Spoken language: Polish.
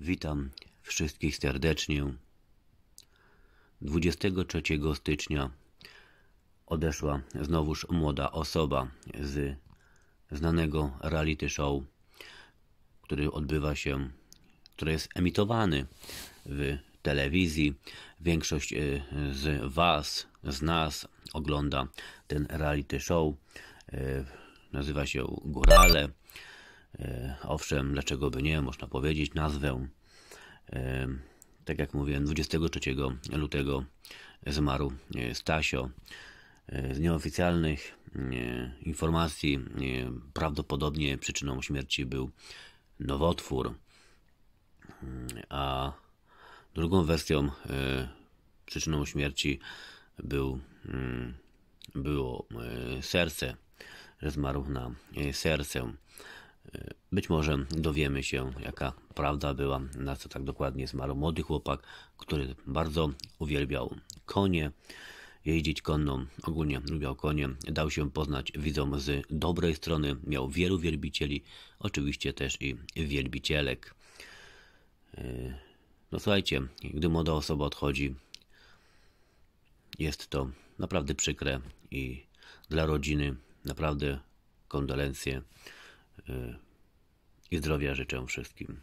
Witam wszystkich serdecznie. 23 stycznia odeszła znowuż młoda osoba z znanego reality show, który odbywa się, który jest emitowany w telewizji. Większość e, z Was, z nas ogląda ten reality show. E, nazywa się Górale. E, owszem, dlaczego by nie, można powiedzieć nazwę tak jak mówiłem, 23 lutego zmarł e, Stasio. E, z nieoficjalnych e, informacji prawdopodobnie przyczyną śmierci był nowotwór, a drugą wersją przyczyną śmierci był, mm, było serce, że zmarł na serce. Być może dowiemy się, jaka prawda była, na co tak dokładnie zmarł młody chłopak, który bardzo uwielbiał konie, jeździć konną, ogólnie lubiał konie, dał się poznać widzom z dobrej strony, miał wielu wielbicieli, oczywiście też i wielbicielek. E, no słuchajcie, gdy młoda osoba odchodzi, jest to naprawdę przykre i dla rodziny naprawdę kondolencje e, i zdrowia życzę wszystkim.